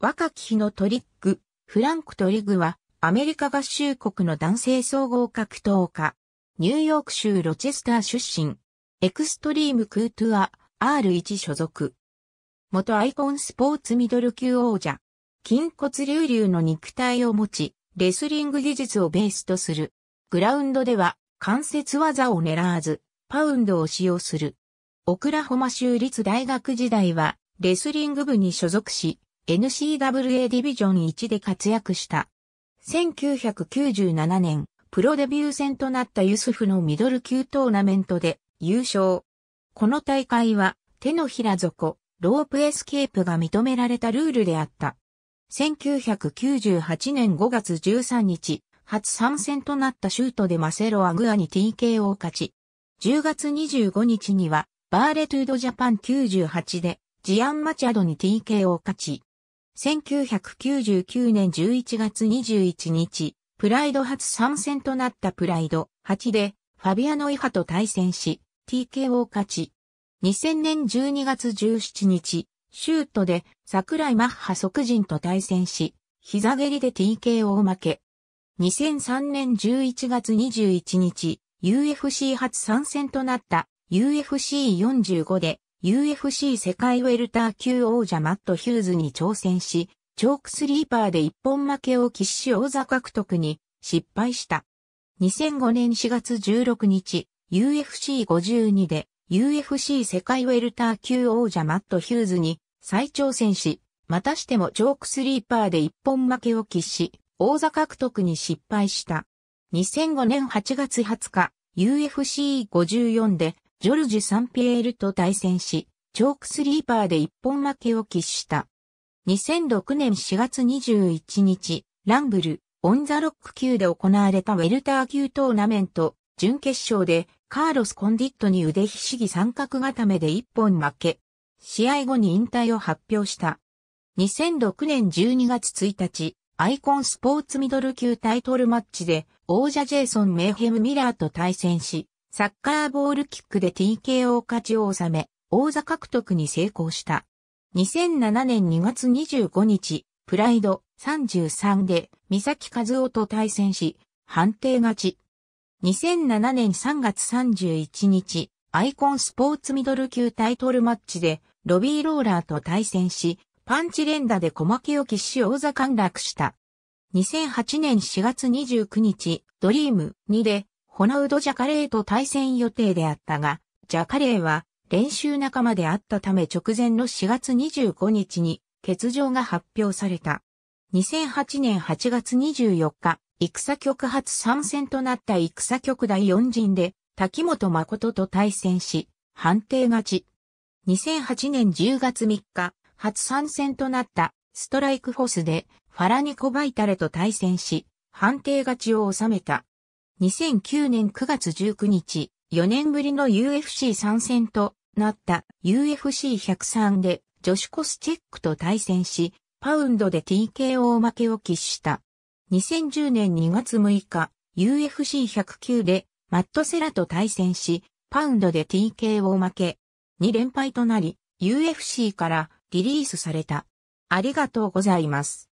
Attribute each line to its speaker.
Speaker 1: 若き日のトリック、フランク・トリグは、アメリカ合衆国の男性総合格闘家。ニューヨーク州ロチェスター出身。エクストリーム・クートゥア、R1 所属。元アイコンスポーツミドル級王者。筋骨隆々の肉体を持ち、レスリング技術をベースとする。グラウンドでは、関節技を狙わず、パウンドを使用する。オクラホマ州立大学時代は、レスリング部に所属し、NCAA ディビジョン1で活躍した。1997年、プロデビュー戦となったユスフのミドル級トーナメントで優勝。この大会は手のひら底、ロープエスケープが認められたルールであった。1998年5月13日、初参戦となったシュートでマセロ・アグアに TK を勝ち、10月25日にはバーレトゥードジャパン98でジアン・マチャドに TK を勝ち、1999年11月21日、プライド初参戦となったプライド8で、ファビアノ・イハと対戦し、TKO 勝ち。2000年12月17日、シュートで桜井マッハ即人と対戦し、膝蹴りで TKO 負け。2003年11月21日、UFC 初参戦となった UFC45 で UFC 世界ウェルター級王者マット・ヒューズに挑戦し、チョークスリーパーで一本負けを喫し王座獲得に失敗した。2005年4月16日、UFC52 で UFC 世界ウェルター級王者マット・ヒューズに再挑戦し、またしてもチョークスリーパーで一本負けを喫し、王座獲得に失敗した。2005年8月20日、UFC54 でジョルジュ・サンピエールと対戦し、チョークスリーパーで一本負けを喫した。2006年4月21日、ランブル、オンザロック級で行われたウェルター級トーナメント、準決勝で、カーロス・コンディットに腕ひしぎ三角固めで一本負け、試合後に引退を発表した。2006年12月1日、アイコンスポーツミドル級タイトルマッチで、王者ジェイソン・メイヘム・ミラーと対戦し、サッカーボールキックで TKO 勝ちを収め、王座獲得に成功した。2007年2月25日、プライド33で三崎和夫と対戦し、判定勝ち。2007年3月31日、アイコンスポーツミドル級タイトルマッチで、ロビーローラーと対戦し、パンチ連打で小牧を喫し王座陥落した。2008年4月29日、ドリーム2でこナウド・ジャカレーと対戦予定であったが、ジャカレーは練習仲間であったため直前の4月25日に欠場が発表された。2008年8月24日、戦局初参戦となった戦局第4陣で、滝本誠と対戦し、判定勝ち。2008年10月3日、初参戦となったストライクフォスで、ファラニコバイタレと対戦し、判定勝ちを収めた。2009年9月19日、4年ぶりの UFC 参戦となった UFC103 で女子コスチェックと対戦し、パウンドで TKO 負けを喫した。2010年2月6日、UFC109 でマットセラと対戦し、パウンドで TKO 負け、2連敗となり、UFC からリリースされた。ありがとうございます。